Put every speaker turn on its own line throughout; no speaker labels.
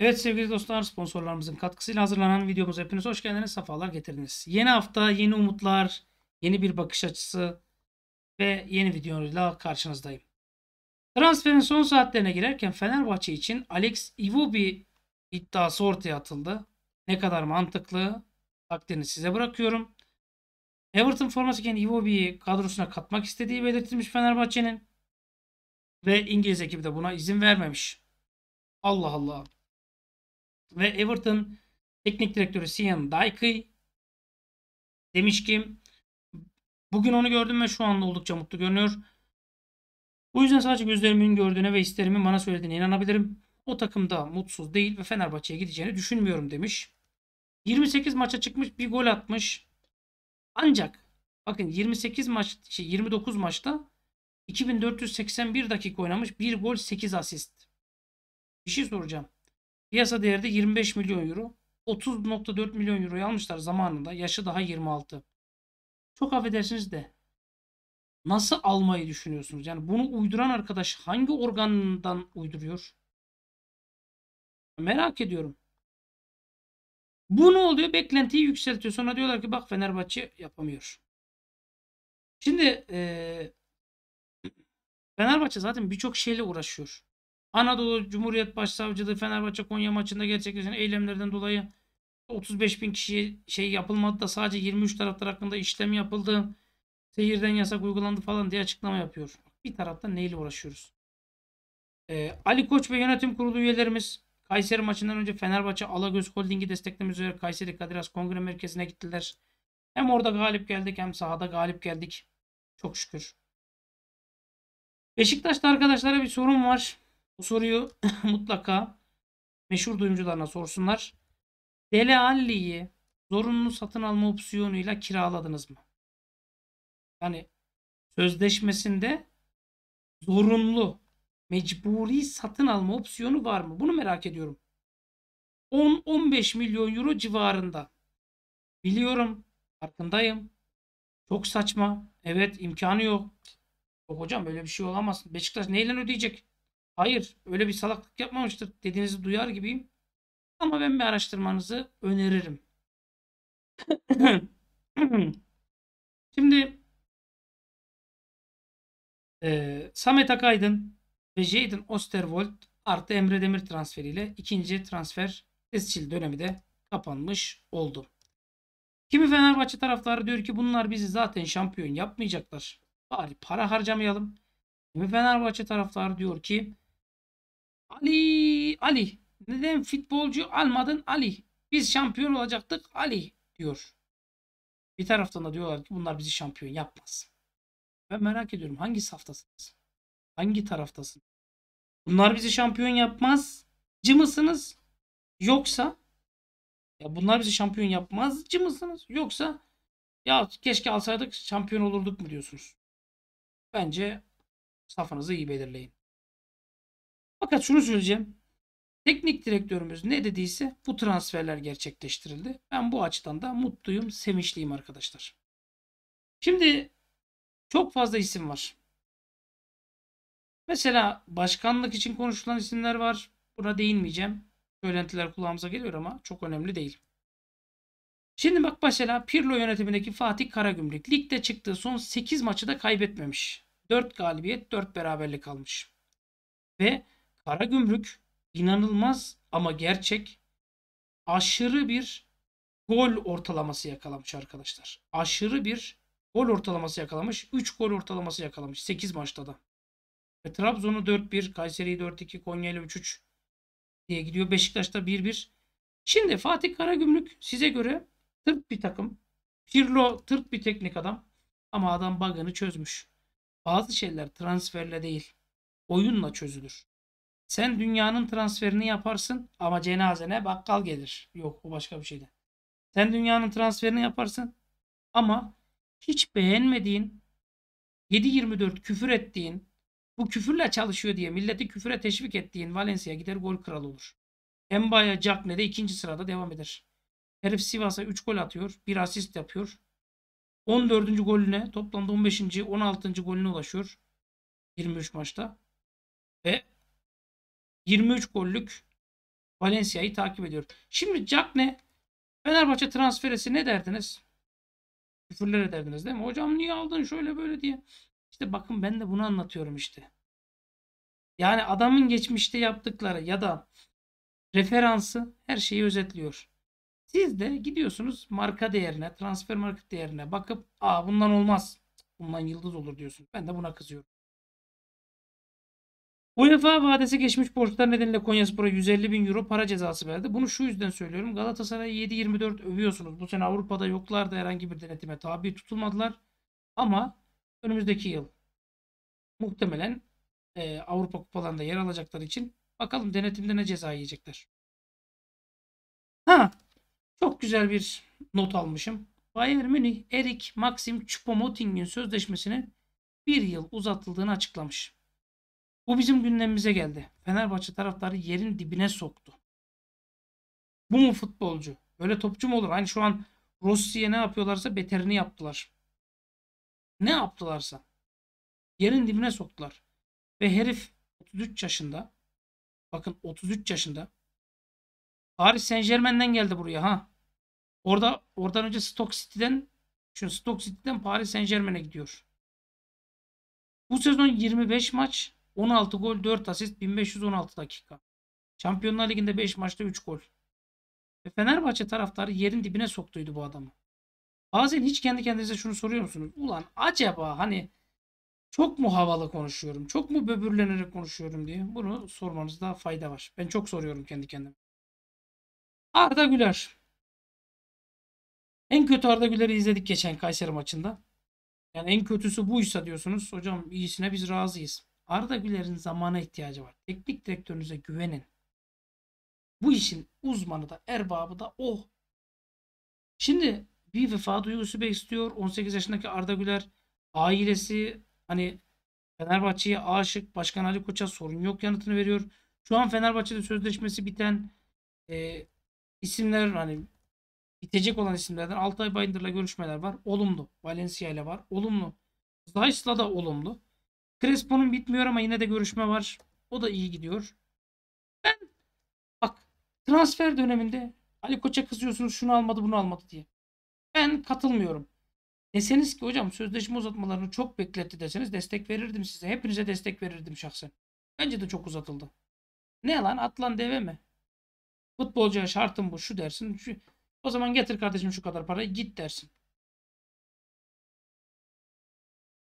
Evet sevgili dostlar sponsorlarımızın katkısıyla hazırlanan videomuz hepiniz hoş geldiniz. Safalar getirdiniz. Yeni hafta yeni umutlar, yeni bir bakış açısı ve yeni videoyla karşınızdayım. Transferin son saatlerine girerken Fenerbahçe için Alex Iwobi iddiası ortaya atıldı. Ne kadar mantıklı takdirini size bırakıyorum. Everton formasıyken Iwobi'yi kadrosuna katmak istediği belirtilmiş Fenerbahçe'nin
ve İngiliz ekibi de buna izin vermemiş. Allah Allah ve Everton teknik direktörü Sian Dyke demiş ki bugün onu gördüm ve şu anda oldukça mutlu görünüyor.
Bu yüzden sadece gözlerimin gördüğüne ve islerimin bana söylediğine inanabilirim. O takımda mutsuz değil ve Fenerbahçe'ye gideceğini düşünmüyorum demiş. 28 maça çıkmış bir gol atmış. Ancak bakın 28 maç şey 29 maçta 2481 dakika oynamış. bir gol 8 asist. Bir şey soracağım. Piyasa değeri de 25 milyon euro. 30.4 milyon euro almışlar zamanında. Yaşı daha 26. Çok affedersiniz de nasıl almayı düşünüyorsunuz? Yani bunu uyduran arkadaş hangi organdan uyduruyor?
Merak ediyorum. Bu ne oluyor? Beklentiyi yükseltiyor. Sonra diyorlar ki bak Fenerbahçe yapamıyor. Şimdi e,
Fenerbahçe zaten birçok şeyle uğraşıyor. Anadolu Cumhuriyet Başsavcılığı Fenerbahçe Konya maçında gerçekleşen eylemlerden dolayı 35 bin kişiye şey yapılmadı da sadece 23 taraftar hakkında işlem yapıldı. Seyirden yasak uygulandı falan diye açıklama yapıyor. Bir tarafta neyle uğraşıyoruz? Ee, Ali Koç ve yönetim kurulu üyelerimiz Kayseri maçından önce Fenerbahçe Alagöz Holding'i desteklemek üzere Kayseri Kadir Kongre Merkezi'ne gittiler. Hem orada galip geldik hem sahada galip geldik. Çok şükür. Beşiktaş'ta arkadaşlara bir sorun var. Bu soruyu mutlaka meşhur duyumcularına sorsunlar. Dele Alli'yi zorunlu satın alma opsiyonuyla kiraladınız mı? Yani sözleşmesinde zorunlu mecburi satın alma opsiyonu var mı? Bunu merak ediyorum. 10-15 milyon euro civarında. Biliyorum, farkındayım. Çok saçma. Evet, imkanı yok. Yok hocam böyle bir şey olamaz. Beşiktaş neyle ödeyecek? hayır öyle bir salaklık yapmamıştır dediğinizi duyar gibiyim.
Ama ben bir araştırmanızı öneririm. Şimdi e, Samet Akaydın ve Jadon Osterwold artı Emre Demir transferiyle ikinci
transfer tescil dönemi de kapanmış oldu. Kimi Fenerbahçe taraftarı diyor ki bunlar bizi zaten şampiyon yapmayacaklar. Bari para harcamayalım. Kimi Fenerbahçe taraftarı diyor ki Ali Ali neden futbolcu almadın Ali biz şampiyon olacaktık Ali diyor. Bir taraftan da diyorlar ki bunlar bizi şampiyon yapmaz. Ben merak ediyorum hangi saftasınız? Hangi taraftasınız? Bunlar bizi şampiyon yapmaz cı mısınız? Yoksa ya bunlar bizi şampiyon yapmazcı mısınız? Yoksa
ya keşke alsaydık şampiyon olurduk mu diyorsunuz? Bence safınızı iyi belirleyin. Fakat şunu söyleyeceğim. Teknik
direktörümüz ne dediyse bu transferler gerçekleştirildi. Ben bu açıdan da mutluyum, sevinçliyim arkadaşlar. Şimdi çok fazla isim var. Mesela başkanlık için konuşulan isimler var. Buna değinmeyeceğim. Söylentiler kulağımıza geliyor ama çok önemli değil. Şimdi bak mesela Pirlo yönetimindeki Fatih Karagümrük ligde çıktığı son 8 maçı da kaybetmemiş. 4 galibiyet 4 beraberlik almış. Ve Kara gümrük inanılmaz ama gerçek aşırı bir gol ortalaması yakalamış arkadaşlar. Aşırı bir gol ortalaması yakalamış. 3 gol ortalaması yakalamış 8 maçta da. Ve Trabzon'u 4-1, Kayseri'yi 4-2, Konya'yla 3-3 diye gidiyor. Beşiktaş'ta 1-1. Şimdi Fatih Karagümrük size göre tırt bir takım. Pirlo tırt bir teknik adam. Ama adam bug'ını çözmüş. Bazı şeyler transferle değil, oyunla çözülür. Sen dünyanın transferini yaparsın ama cenazene bakkal gelir. Yok o başka bir şeydi. Sen dünyanın transferini yaparsın ama hiç beğenmediğin 7-24 küfür ettiğin bu küfürle çalışıyor diye milleti küfüre teşvik ettiğin Valencia gider gol kralı olur. Embaya de ikinci sırada devam eder. Herif Sivas'a 3 gol atıyor. bir asist yapıyor. 14. golüne toplamda 15. 16. golüne ulaşıyor. 23 maçta. Ve 23 gollük Valencia'yı takip ediyor. Şimdi Jack ne? Fenerbahçe transferesi ne derdiniz? Küfürler ederdiniz değil mi? Hocam niye aldın şöyle böyle diye. İşte bakın ben de bunu anlatıyorum işte. Yani adamın geçmişte yaptıkları ya da referansı her şeyi özetliyor. Siz de gidiyorsunuz marka değerine, transfer market değerine bakıp aa bundan olmaz. Bundan yıldız olur diyorsunuz. Ben de buna kızıyorum. UEFA vadesi geçmiş borçlar nedeniyle Konyaspor'a 150 bin euro para cezası verdi. Bunu şu yüzden söylüyorum. Galatasaray'ı 7-24 övüyorsunuz. Bu sene Avrupa'da yoklardı herhangi bir denetime tabi tutulmadılar. Ama önümüzdeki yıl muhtemelen e, Avrupa kupalarında yer alacaklar için bakalım denetimde ne ceza yiyecekler. Ha, çok güzel bir not almışım. Bayern Münih, Erik Maxim Choupo-Moting'in sözleşmesinin bir yıl uzatıldığını açıklamış. Bu bizim gündemimize geldi. Fenerbahçe taraftarı yerin dibine soktu. Bu mu futbolcu? Böyle topçu mu olur? Hani şu an Rossi'ye ne yapıyorlarsa beterini yaptılar. Ne yaptılarsa. Yerin dibine soktular. Ve herif 33 yaşında. Bakın 33 yaşında. Paris Saint Germain'den geldi buraya ha. Orada oradan önce Stock City'den şu Stock City'den Paris Saint Germain'e gidiyor. Bu sezon 25 maç 16 gol 4 asist 1516 dakika. Şampiyonlar Ligi'nde 5 maçta 3 gol. Ve Fenerbahçe taraftarı yerin dibine soktuydu bu adamı. Bazen hiç kendi kendinize şunu soruyor musunuz? Ulan acaba hani çok mu havalı konuşuyorum? Çok mu böbürlenerek konuşuyorum diye. Bunu sormanızda fayda var. Ben çok soruyorum kendi kendime. Arda Güler. En kötü Arda Güler'i izledik geçen Kayseri maçında. Yani en kötüsü buysa diyorsunuz. Hocam iyisine biz razıyız. Arda Güler'in zamana ihtiyacı var. Teknik direktörünüze güvenin. Bu işin uzmanı da erbabı da o. Şimdi bir vefa duygusu besliyor. 18 yaşındaki Arda Güler ailesi hani Fenerbahçe'ye aşık Başkan Ali Koç'a sorun yok yanıtını veriyor. Şu an Fenerbahçe'de sözleşmesi biten e, isimler hani bitecek olan isimlerden Altay Bayındır'la görüşmeler var. Olumlu. Valencia ile var. Olumlu. Zayis'la da olumlu. Crespo'nun bitmiyor ama yine de görüşme var. O da iyi gidiyor. Ben bak transfer döneminde Ali Koç'a kızıyorsunuz şunu almadı bunu almadı diye. Ben katılmıyorum. Deseniz ki hocam sözleşme uzatmalarını çok bekletti deseniz destek verirdim size. Hepinize destek verirdim şahsen. Bence de çok uzatıldı. Ne lan atlan deve mi?
Futbolcuya şartım bu şu dersin. Şu, o zaman getir kardeşim şu kadar parayı git dersin.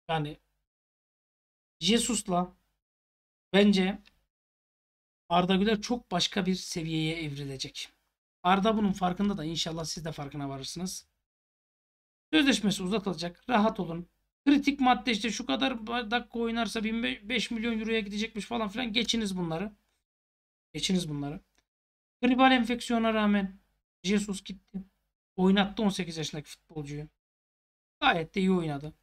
Yani Jesus'la bence Arda Güler çok başka bir seviyeye
evrilecek. Arda bunun farkında da inşallah siz de farkına varırsınız. Sözleşmesi uzatılacak. Rahat olun. Kritik madde işte şu kadar dakika oynarsa 5 milyon euroya gidecekmiş falan filan. Geçiniz bunları. Geçiniz bunları. Gribal enfeksiyona rağmen Jesus gitti. Oynattı 18 yaşındaki futbolcuyu.
Gayet de iyi oynadı.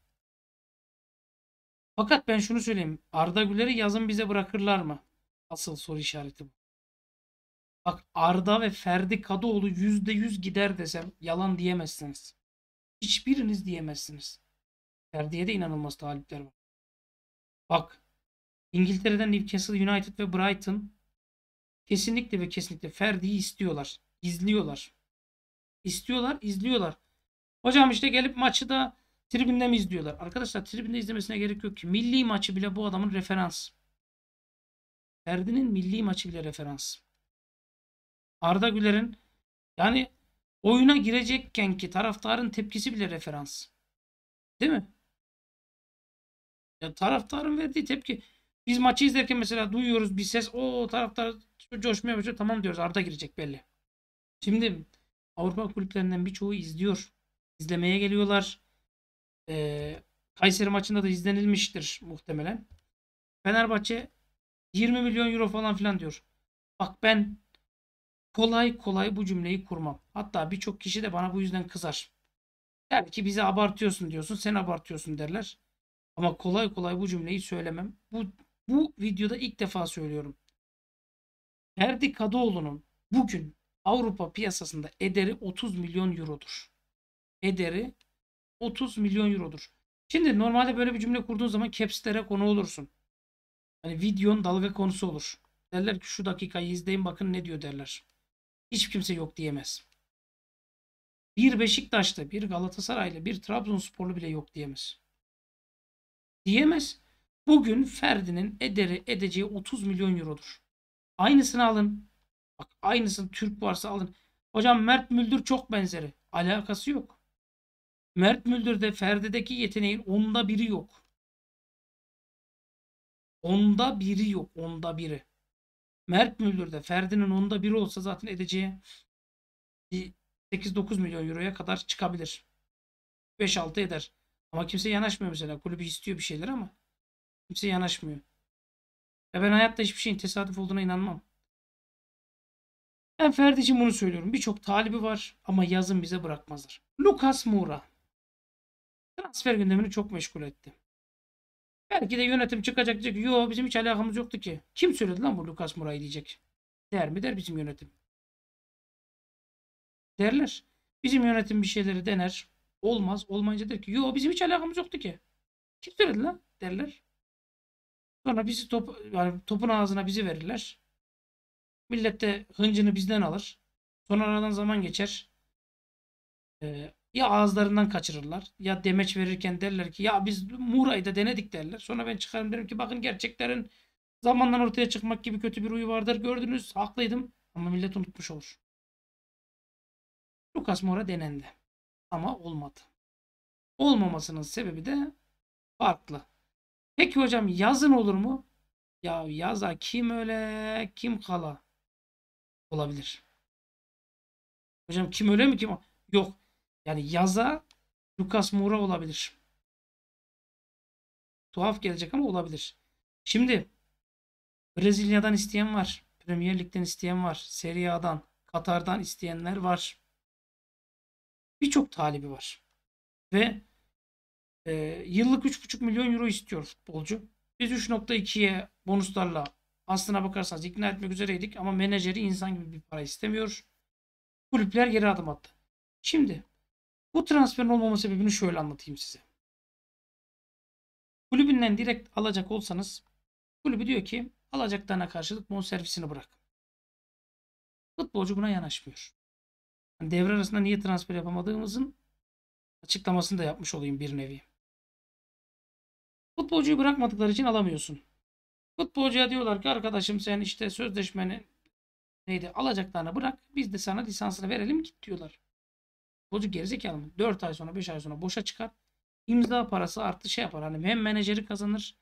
Fakat ben şunu söyleyeyim. Arda Güler'i yazın bize bırakırlar mı? Asıl soru işareti bu. Bak
Arda ve Ferdi Kadıoğlu %100 gider desem yalan diyemezsiniz. Hiçbiriniz diyemezsiniz. Ferdi'ye de inanılmaz talipler var. Bak İngiltere'den Newcastle United ve Brighton kesinlikle ve kesinlikle Ferdi'yi istiyorlar. İzliyorlar. İstiyorlar, izliyorlar. Hocam işte gelip maçı da Tribünde mi izliyorlar? Arkadaşlar tribünde izlemesine gerek yok ki. Milli maçı bile bu adamın referans. Ferdi'nin milli maçı bile referans. Arda Güler'in yani oyuna girecekken ki taraftarın tepkisi bile referans. Değil mi? Ya taraftarın verdiği tepki. Biz maçı izlerken mesela duyuyoruz bir ses. O taraftar coşmaya başlıyor. Tamam diyoruz Arda girecek belli. Şimdi Avrupa kulüplerinden birçoğu izliyor. İzlemeye geliyorlar. E, Kayseri maçında da izlenilmiştir muhtemelen. Fenerbahçe 20 milyon euro falan filan diyor. Bak ben kolay kolay bu cümleyi kurmam. Hatta birçok kişi de bana bu yüzden kızar. Der ki bize abartıyorsun diyorsun, sen abartıyorsun derler. Ama kolay kolay bu cümleyi söylemem. Bu bu videoda ilk defa söylüyorum. Ferdi Kadıoğlu'nun bugün Avrupa piyasasında ederi 30 milyon eurodur. Ederi 30 milyon eurodur. Şimdi normalde böyle bir cümle kurduğun zaman caps'lere konu olursun. Hani videon dalga konusu olur. Derler ki şu dakikayı izleyin bakın ne diyor derler. Hiç kimse yok diyemez. Bir Beşiktaş'ta, bir Galatasaraylı, bir Trabzonsporlu bile yok diyemez. Diyemez. Bugün Ferdi'nin ederi edeceği 30 milyon eurodur. Aynısını alın. Bak aynısını Türk varsa alın. Hocam Mert Müldür çok benzeri. Alakası yok. Mert Müldür'de Ferdi'deki yeteneğin onda biri yok. Onda biri yok. Onda biri. Mert Müldür'de Ferdi'nin onda biri olsa zaten edeceği 8-9 milyon euroya kadar çıkabilir.
5-6 eder. Ama kimse yanaşmıyor mesela. Kulübü istiyor bir şeyler ama kimse yanaşmıyor. Ya ben hayatta hiçbir şeyin tesadüf olduğuna inanmam.
Ben Ferdi için bunu söylüyorum. Birçok talibi var ama yazın bize bırakmazlar. Lucas Moura Transfer gündemini çok meşgul etti. Belki de yönetim çıkacak diyecek. Yo bizim hiç alakamız yoktu ki. Kim söyledi lan bu Lucas Moura'yı diyecek. Der mi der bizim yönetim.
Derler. Bizim yönetim bir şeyleri dener. Olmaz. Olmayınca der ki yo bizim hiç alakamız yoktu ki. Kim söyledi lan derler.
Sonra bizi top, yani topun ağzına bizi verirler. Millette hıncını bizden alır. Sonra aradan zaman geçer. Ee, ya ağızlarından kaçırırlar ya demeç verirken derler ki ya biz Muğra'yı denedik derler. Sonra ben çıkarım derim ki bakın gerçeklerin zamandan ortaya çıkmak gibi kötü bir uyu vardır. Gördünüz haklıydım ama millet unutmuş
olur. Lucas Moura denendi ama olmadı. Olmamasının sebebi de farklı. Peki hocam yazın olur
mu? Ya yaza kim öyle kim kala olabilir.
Hocam kim öyle mi kim? Yok. Yani yaza Lucas Moura olabilir. Tuhaf gelecek ama olabilir.
Şimdi Brezilya'dan isteyen var. Premier Lig'den isteyen var. Serie A'dan, Katar'dan isteyenler var. Birçok talibi var. Ve e, yıllık 3,5 milyon euro istiyor futbolcu. Biz 3.2'ye bonuslarla aslına bakarsanız ikna etmek üzereydik ama menajeri insan gibi bir para
istemiyor. Kulüpler geri adım attı. Şimdi bu transferin olmama sebebini şöyle anlatayım size. Kulübünden direkt alacak olsanız kulübü diyor ki alacaklarına karşılık bonservisini bırak.
Futbolcu buna yanaşmıyor. Yani devre arasında niye transfer yapamadığımızın açıklamasını da yapmış olayım bir nevi. Futbolcuyu bırakmadıkları için alamıyorsun. Futbolcuya diyorlar ki arkadaşım sen işte sözleşmeni neydi alacaklarına bırak biz de sana lisansını verelim git diyorlar. Hoca gerizekalı mı? 4 ay sonra 5 ay sonra boşa çıkar. İmza parası artı şey yapar. Hani hem menajeri kazanır.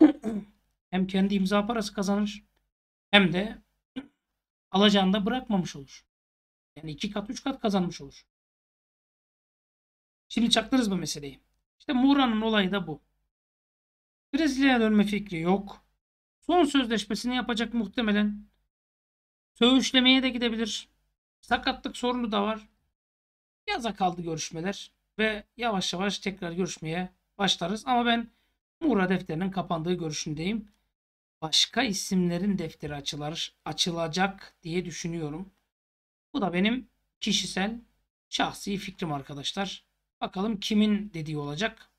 hem kendi imza parası kazanır. Hem de alacağını bırakmamış olur. Yani 2 kat 3 kat kazanmış olur. Şimdi çaktınız bu meseleyi? İşte Mura'nın olayı da bu. Brezilya'ya dönme fikri
yok. Son sözleşmesini yapacak muhtemelen. Söğüşlemeye de gidebilir. Sakatlık sorunu da var. Yaza kaldı görüşmeler ve yavaş yavaş tekrar görüşmeye başlarız. Ama ben Muğra defterinin kapandığı görüşündeyim. Başka isimlerin defteri açılır, açılacak diye düşünüyorum. Bu da benim kişisel şahsi fikrim arkadaşlar. Bakalım kimin dediği olacak.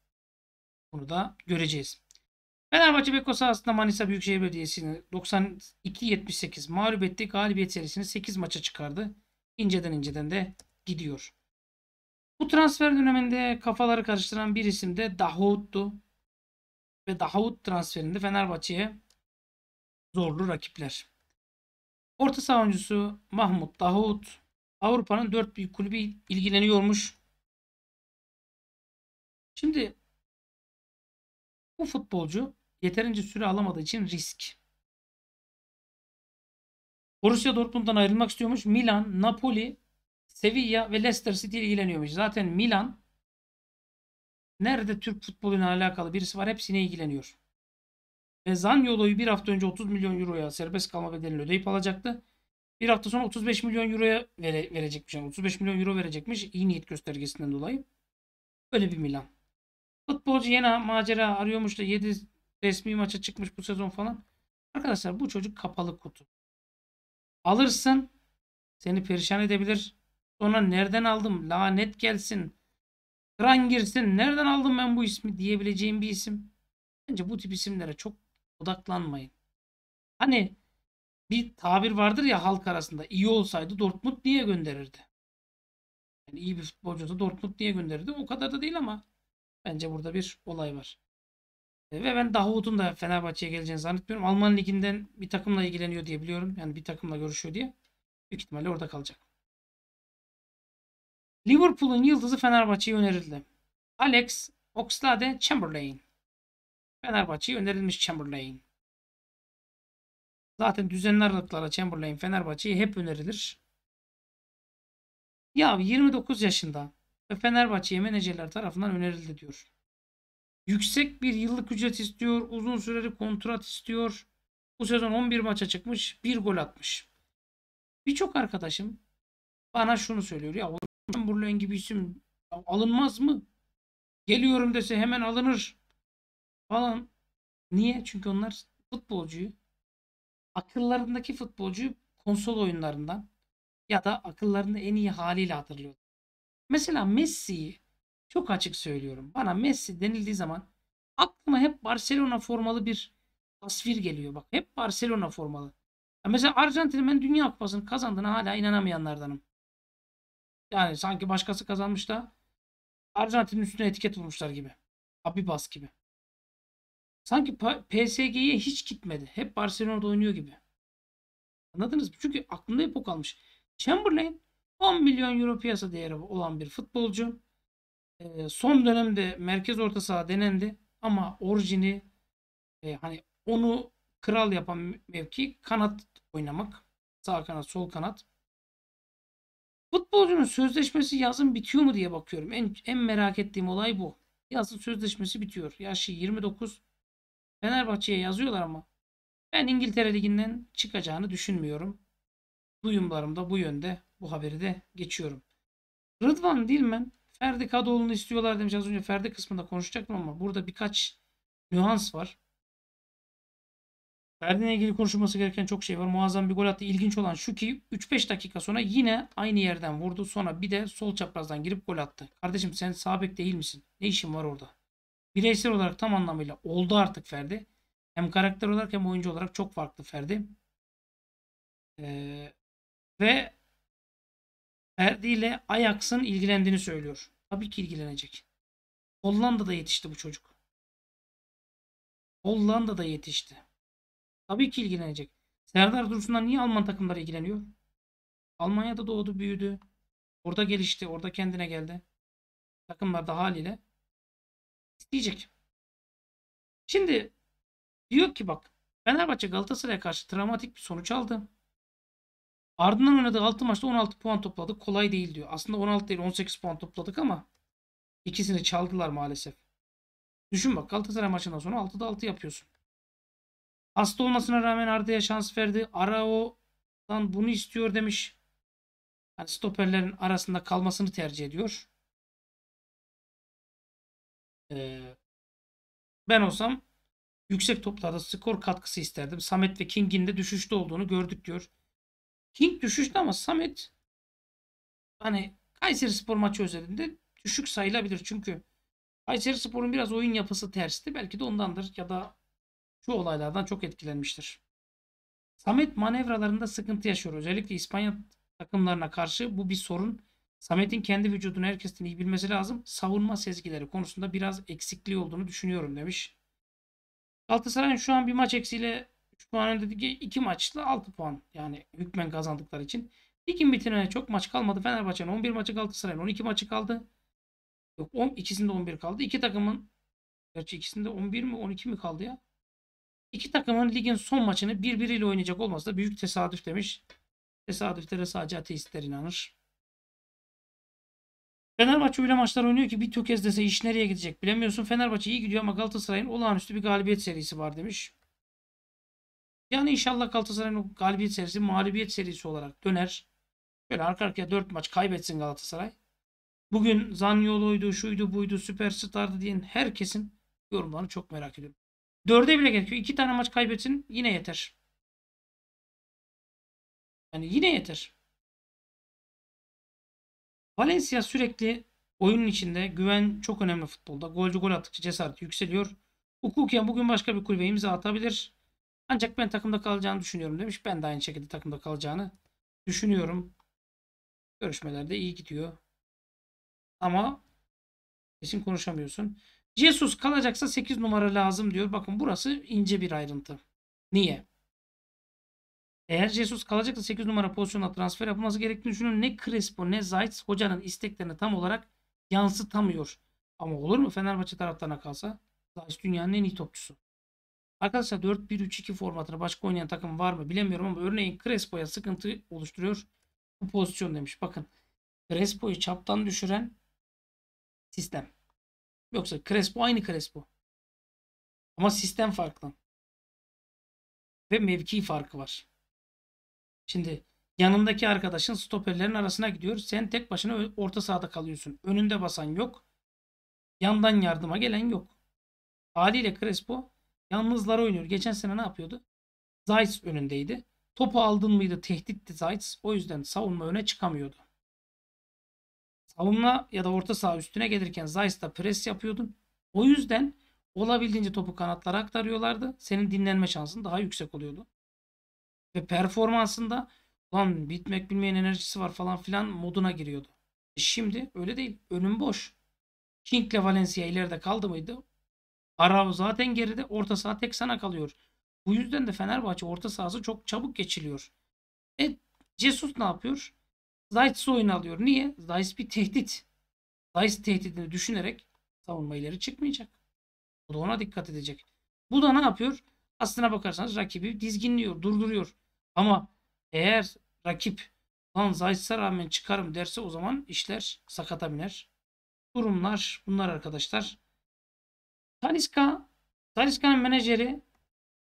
Bunu da göreceğiz. Fenerbahçe Beko sahasında Manisa Büyükşehir Belediyesi'ni 92-78 mağlup etti. Galibiyet serisini 8 maça çıkardı. İnceden inceden de gidiyor. Bu transfer döneminde kafaları karıştıran bir isim de Dahoud'tu. Ve Dahoud transferinde
Fenerbahçe'ye zorlu rakipler. Orta saha oyuncusu Mahmut Dahoud Avrupa'nın dört büyük kulübü ilgileniyormuş. Şimdi bu futbolcu yeterince süre alamadığı için risk. Borussia Dortmund'dan ayrılmak
istiyormuş. Milan, Napoli Sevilla ve Leicester City ile ilgileniyormuş. Zaten Milan nerede Türk futboluyla alakalı birisi var hepsine ilgileniyor. Ve Zanyolo'yu bir hafta önce 30 milyon euroya serbest kalma bedelini ödeyip alacaktı. Bir hafta sonra 35 milyon euroya vere, verecekmiş. Yani 35 milyon euro verecekmiş iyi niyet göstergesinden dolayı. Öyle bir Milan. Futbolcu yine macera arıyormuş da 7 resmi maça çıkmış bu sezon falan. Arkadaşlar bu çocuk kapalı kutu. Alırsın seni perişan edebilir. Sonra nereden aldım? Lanet gelsin. Kran girsin. Nereden aldım ben bu ismi diyebileceğim bir isim. Bence bu tip isimlere çok odaklanmayın. Hani bir tabir vardır ya halk arasında. İyi olsaydı Dortmund niye gönderirdi? Yani iyi bir futbolcu da Dortmund niye gönderirdi? O kadar da değil ama bence burada bir olay var. E, ve ben Davut'un da Fenerbahçe'ye geleceğini zannetmiyorum. Alman liginden bir takımla ilgileniyor diye biliyorum. Yani bir takımla görüşüyor diye. Büyük ihtimalle orada kalacak. Liverpool'un yıldızı Fenerbahçe'ye önerildi. Alex Oxlade Chamberlain. Fenerbahçe'ye önerilmiş Chamberlain. Zaten düzenli aralıklarla Chamberlain Fenerbahçe'ye hep önerilir. Ya 29 yaşında ve Fenerbahçe'ye menajerler tarafından önerildi diyor. Yüksek bir yıllık ücret istiyor. Uzun süreli kontrat istiyor. Bu sezon 11 maça çıkmış. 1 gol atmış. Birçok arkadaşım bana şunu söylüyor. Ya Chamberlain gibi isim alınmaz mı? Geliyorum dese hemen alınır falan. Niye? Çünkü onlar futbolcuyu akıllarındaki futbolcuyu konsol oyunlarından ya da akıllarında en iyi haliyle hatırlıyor. Mesela Messi'yi çok açık söylüyorum. Bana Messi denildiği zaman aklıma hep Barcelona formalı bir tasvir geliyor. Bak hep Barcelona formalı. mesela Arjantin'in ben Dünya Kupası'nı kazandığına
hala inanamayanlardanım. Yani sanki başkası kazanmış da Arjantin'in üstüne etiket vurmuşlar gibi. Abibas gibi. Sanki PSG'ye
hiç gitmedi. Hep Barcelona'da oynuyor gibi. Anladınız mı? Çünkü aklında hep o kalmış. Chamberlain 10 milyon euro piyasa değeri olan bir futbolcu. E, son dönemde merkez orta saha denendi ama orijini e, hani onu kral yapan mevki kanat oynamak. Sağ kanat, sol kanat. Futbolcunun sözleşmesi yazın bitiyor mu diye bakıyorum. En, en merak ettiğim olay bu. Yazın sözleşmesi bitiyor. Yaşı 29. Fenerbahçe'ye yazıyorlar ama ben İngiltere Ligi'nden çıkacağını düşünmüyorum. Duyumlarım da bu yönde. Bu haberi de geçiyorum. Rıdvan Dilmen, Ferdi Kadıoğlu'nu istiyorlar demiş az önce. Ferdi kısmında konuşacaktım ama burada birkaç nüans var. Ferdi'yle ilgili konuşulması gereken çok şey var. Muazzam bir gol attı. İlginç olan şu ki 3-5 dakika sonra yine aynı yerden vurdu. Sonra bir de sol çaprazdan girip gol attı. Kardeşim sen sağ değil misin? Ne işin var orada? Bireysel olarak tam anlamıyla oldu artık Ferdi. Hem karakter olarak hem oyuncu olarak çok farklı Ferdi. Ee, ve
Ferdi ile Ajax'ın ilgilendiğini söylüyor. Tabii ki ilgilenecek. Hollanda'da yetişti bu çocuk. Hollanda'da yetişti. Tabii ki ilgilenecek. Serdar Dursun'la niye Alman takımları ilgileniyor? Almanya'da doğdu, büyüdü. Orada gelişti, orada kendine geldi. Takımlarda da haliyle isteyecek. Şimdi diyor ki bak Fenerbahçe Galatasaray'a karşı travmatik bir sonuç aldı. Ardından oynadığı
6 maçta 16 puan topladık. Kolay değil diyor. Aslında 16 değil 18 puan topladık ama ikisini çaldılar maalesef. Düşün bak Galatasaray maçından sonra 6'da 6 yapıyorsun. Hasta olmasına rağmen Arda'ya şans verdi. Arao'dan bunu istiyor demiş.
Yani stoperlerin arasında kalmasını tercih ediyor. Ee, ben olsam yüksek toplarda
skor katkısı isterdim. Samet ve King'in de düşüşte olduğunu gördük diyor. King düşüşte ama Samet hani Kayseri Spor maçı özelinde düşük sayılabilir. Çünkü Kayseri Spor'un biraz oyun yapısı tersti. Belki de ondandır ya da şu olaylardan çok etkilenmiştir. Samet manevralarında sıkıntı yaşıyor. Özellikle İspanya takımlarına karşı bu bir sorun. Samet'in kendi vücudunu herkesin iyi bilmesi lazım. Savunma sezgileri konusunda biraz eksikliği olduğunu düşünüyorum demiş. Galatasaray'ın şu an bir maç eksiyle şu an öndeki iki maçla 6 puan yani hükmen kazandıkları için. Ligin bitimine çok maç kalmadı. Fenerbahçe'nin 11 maçı Galatasaray'ın 12 maçı kaldı. Yok 10, ikisinde 11 kaldı. İki takımın gerçi ikisinde 11 mi 12 mi kaldı ya? İki takımın ligin son maçını birbiriyle oynayacak olması da büyük tesadüf demiş. Tesadüflere sadece ateistler inanır. Fenerbahçe öyle maçlar oynuyor ki bir tökez dese iş nereye gidecek bilemiyorsun. Fenerbahçe iyi gidiyor ama Galatasaray'ın olağanüstü bir galibiyet serisi var demiş. Yani inşallah Galatasaray'ın galibiyet serisi mağlubiyet serisi olarak döner. Böyle arka arkaya 4 maç kaybetsin Galatasaray. Bugün Zanyolo'ydu, şuydu, buydu, süperstardı diyen herkesin yorumlarını çok merak ediyorum. 4'e bile gerekiyor. İki tane
maç kaybetsin yine yeter. Yani yine yeter. Valencia sürekli oyunun içinde güven
çok önemli futbolda. Golcü gol attıkça cesaret yükseliyor. Hukuken bugün başka bir kulübe imza atabilir. Ancak ben takımda kalacağını düşünüyorum demiş. Ben de aynı şekilde takımda kalacağını düşünüyorum. Görüşmelerde iyi gidiyor. Ama kesin konuşamıyorsun. Jesus kalacaksa 8 numara lazım diyor. Bakın burası ince bir ayrıntı. Niye? Eğer Jesus kalacaksa 8 numara pozisyonuna transfer yapılması gerektiğini düşünün. Ne Crespo ne Zayt hocanın isteklerini tam olarak yansıtamıyor. Ama olur mu Fenerbahçe taraftarına kalsa? Zayt dünyanın en iyi topçusu. Arkadaşlar 4-1-3-2 formatını başka oynayan takım var mı bilemiyorum ama örneğin Crespo'ya sıkıntı oluşturuyor
bu pozisyon demiş. Bakın Crespo'yu çaptan düşüren sistem. Yoksa Crespo aynı Crespo. Ama sistem farklı. Ve mevki farkı var. Şimdi yanındaki arkadaşın
stoperlerin arasına gidiyor. Sen tek başına orta sahada kalıyorsun. Önünde basan yok. Yandan yardıma gelen yok. Haliyle Crespo yalnızlar oynuyor. Geçen sene ne yapıyordu? Zayt önündeydi. Topu aldın mıydı tehditti Zayt. O yüzden savunma öne çıkamıyordu. Savunma ya da orta saha üstüne gelirken Zayt'ta pres yapıyordun. O yüzden olabildiğince topu kanatlara aktarıyorlardı. Senin dinlenme şansın daha yüksek oluyordu. Ve performansında lan bitmek bilmeyen enerjisi var falan filan moduna giriyordu. E şimdi öyle değil. Önüm boş. King'le Valencia ileride kaldı mıydı? Arao zaten geride. Orta saha tek sana kalıyor. Bu yüzden de Fenerbahçe orta sahası çok çabuk geçiliyor. E Jesus ne yapıyor? Zayt'sı oyunu alıyor. Niye? Zayt bir tehdit. Zayt tehdidini düşünerek savunma ileri çıkmayacak. Bu da ona dikkat edecek. Bu da ne yapıyor? Aslına bakarsanız rakibi dizginliyor, durduruyor. Ama eğer rakip lan Zayt'sa rağmen çıkarım derse o zaman işler sakata biner. Durumlar bunlar arkadaşlar. Taliska, Taliska'nın menajeri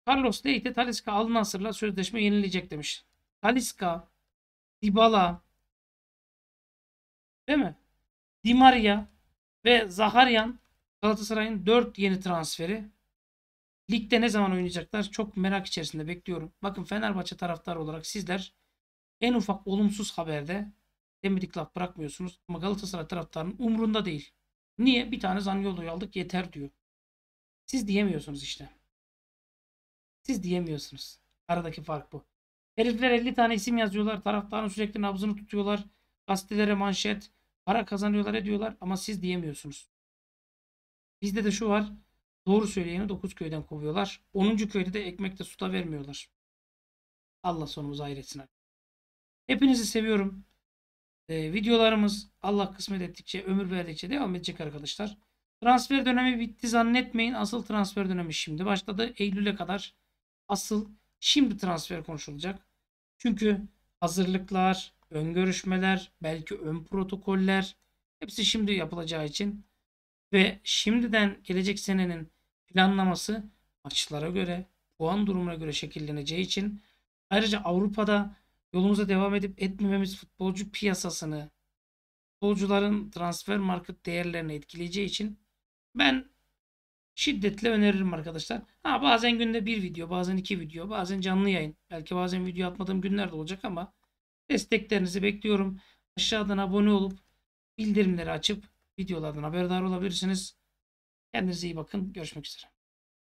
Carlos Leite Taliska alınan Nasır'la sözleşme yenilecek demiş. Taliska, Dybala, Değil mi? Di Maria ve Zaharyan Galatasaray'ın 4 yeni transferi. Ligde ne zaman oynayacaklar? Çok merak içerisinde bekliyorum. Bakın Fenerbahçe taraftarı olarak sizler en ufak olumsuz haberde demedik laf bırakmıyorsunuz. Ama Galatasaray taraftarının umrunda değil. Niye? Bir tane Zanyolo'yu aldık yeter diyor. Siz diyemiyorsunuz işte. Siz diyemiyorsunuz. Aradaki fark bu. Herifler 50 tane isim yazıyorlar. Taraftarın sürekli nabzını tutuyorlar. Gazetelere manşet. Para kazanıyorlar ediyorlar ama siz diyemiyorsunuz. Bizde de şu var. Doğru söyleyeni 9 köyden kovuyorlar. 10. köyde de ekmekte suda vermiyorlar. Allah sonumuzu ayretsin. Hepinizi seviyorum. Ee, videolarımız Allah kısmet ettikçe, ömür verdikçe devam edecek arkadaşlar. Transfer dönemi bitti zannetmeyin. Asıl transfer dönemi şimdi başladı. Eylül'e kadar asıl şimdi transfer konuşulacak. Çünkü hazırlıklar, ön görüşmeler, belki ön protokoller hepsi şimdi yapılacağı için ve şimdiden gelecek senenin planlaması maçlara göre, puan durumuna göre şekilleneceği için ayrıca Avrupa'da yolumuza devam edip etmememiz futbolcu piyasasını, futbolcuların transfer market değerlerini etkileyeceği için ben şiddetle öneririm arkadaşlar. Ha bazen günde bir video, bazen iki video, bazen canlı yayın. Belki bazen video atmadığım günler de olacak ama Desteklerinizi bekliyorum. Aşağıdan abone olup bildirimleri açıp videolardan haberdar olabilirsiniz. Kendinize iyi bakın. Görüşmek üzere.